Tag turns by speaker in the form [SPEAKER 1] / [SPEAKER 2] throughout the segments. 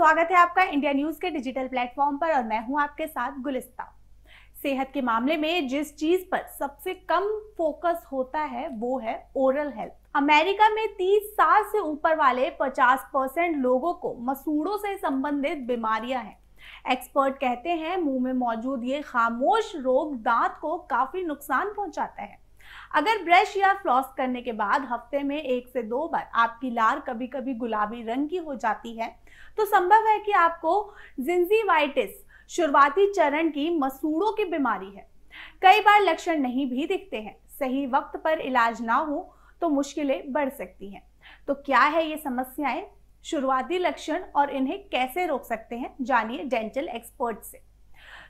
[SPEAKER 1] स्वागत है आपका इंडिया न्यूज के डिजिटल प्लेटफॉर्म पर और मैं हूं आपके साथ गुलिस्ता सेहत के मामले में जिस चीज पर सबसे कम फोकस होता है वो है ओरल हेल्थ अमेरिका में 30 साल से ऊपर वाले 50 परसेंट लोगों को मसूड़ों से संबंधित बीमारियां हैं एक्सपर्ट कहते हैं मुंह में मौजूद ये खामोश रोग दांत को काफी नुकसान पहुंचाता है अगर ब्रश या फ्लॉस करने के बाद हफ्ते में एक से दो बार आपकी लार कभी कभी गुलाबी रंग की हो जाती है तो संभव है कि आपको जिंजीवाइटिस शुरुआती चरण की मसूड़ों की बीमारी है कई बार लक्षण नहीं भी दिखते हैं सही वक्त पर इलाज ना हो तो मुश्किलें बढ़ सकती हैं तो क्या है ये समस्याएं शुरुआती लक्षण और इन्हें कैसे रोक सकते हैं जानिए डेंटल एक्सपर्ट से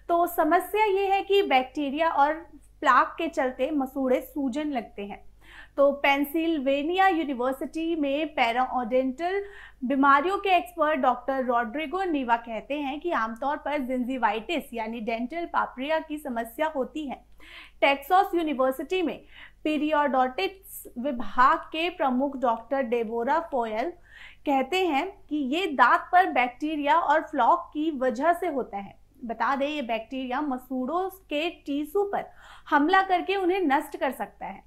[SPEAKER 1] तो समस्या ये है कि बैक्टीरिया और प्लाक के चलते मसूड़े सूजन लगते हैं तो पेंसिल्वेनिया यूनिवर्सिटी में पैराओडेंटल बीमारियों के एक्सपर्ट डॉक्टर रॉड्रिगो नीवा कहते हैं कि आमतौर पर जिंजीवाइटिस यानी डेंटल पापरिया की समस्या होती है टेक्सास यूनिवर्सिटी में पीरियोडोटिक्स विभाग के प्रमुख डॉक्टर डेबोरा फोयल कहते हैं कि ये दांत पर बैक्टीरिया और फ्लॉक की वजह से होता है बता दें ये बैक्टीरिया मसूड़ों के टीसू पर हमला करके उन्हें नष्ट कर सकता है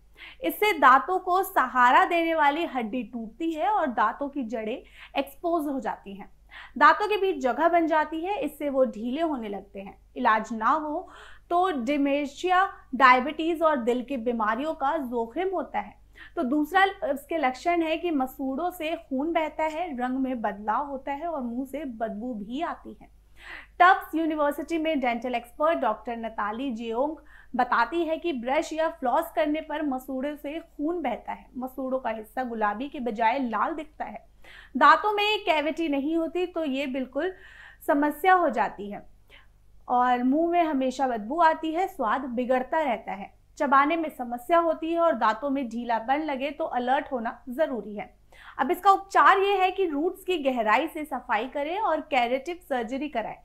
[SPEAKER 1] इससे दांतों को सहारा देने वाली हड्डी टूटती है और दांतों की जड़ें एक्सपोज हो जाती हैं दांतों के बीच जगह बन जाती है इससे वो ढीले होने लगते हैं इलाज ना हो तो डिमेशिया डायबिटीज और दिल की बीमारियों का जोखिम होता है तो दूसरा इसके लक्षण है कि मसूड़ों से खून बहता है रंग में बदलाव होता है और मुंह से बदबू भी आती है टफ्स यूनिवर्सिटी में dental expert doctor Natalie Jeong बताती है कि ब्रश या फ्लॉस करने पर मसूड़े से खून बहता है मसूड़ों का हिस्सा गुलाबी के बजाय लाल दिखता है दांतों में कैविटी नहीं होती तो ये बिल्कुल समस्या हो जाती है और मुंह में हमेशा बदबू आती है स्वाद बिगड़ता रहता है चबाने में समस्या होती है और दांतों में ढीलापन लगे तो अलर्ट होना ज़रूरी है अब इसका उपचार ये है कि रूट्स की गहराई से सफाई करें और कैरेटिव सर्जरी कराएं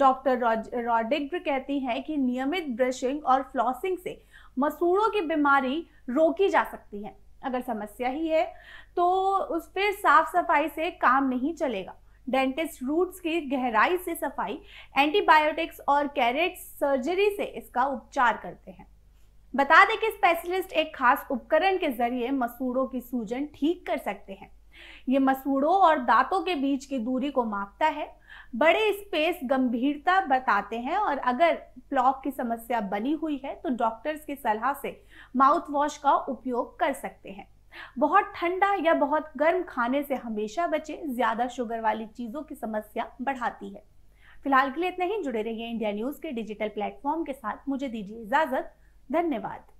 [SPEAKER 1] डॉक्टर रॉडिग्र कहती हैं कि नियमित ब्रशिंग और फ्लॉसिंग से मसूड़ों की बीमारी रोकी जा सकती है अगर समस्या ही है तो उस पर साफ सफाई से काम नहीं चलेगा डेंटिस्ट रूट्स की गहराई से सफाई एंटीबायोटिक्स और कैरेट सर्जरी से इसका उपचार करते हैं बता दें कि स्पेशलिस्ट एक खास उपकरण के जरिए मसूड़ों की सूजन ठीक कर सकते हैं ये मसूड़ों और दांतों के बीच की दूरी को मापता है बड़े स्पेस गंभीरता बताते हैं और अगर प्लॉक की समस्या बनी हुई है तो डॉक्टर्स की सलाह से माउथ वॉश का उपयोग कर सकते हैं बहुत ठंडा या बहुत गर्म खाने से हमेशा बचे ज़्यादा शुगर वाली चीज़ों की समस्या बढ़ाती है फिलहाल के लिए इतना ही जुड़े रहिए इंडिया न्यूज़ के डिजिटल प्लेटफॉर्म के साथ मुझे दीजिए इजाज़त धन्यवाद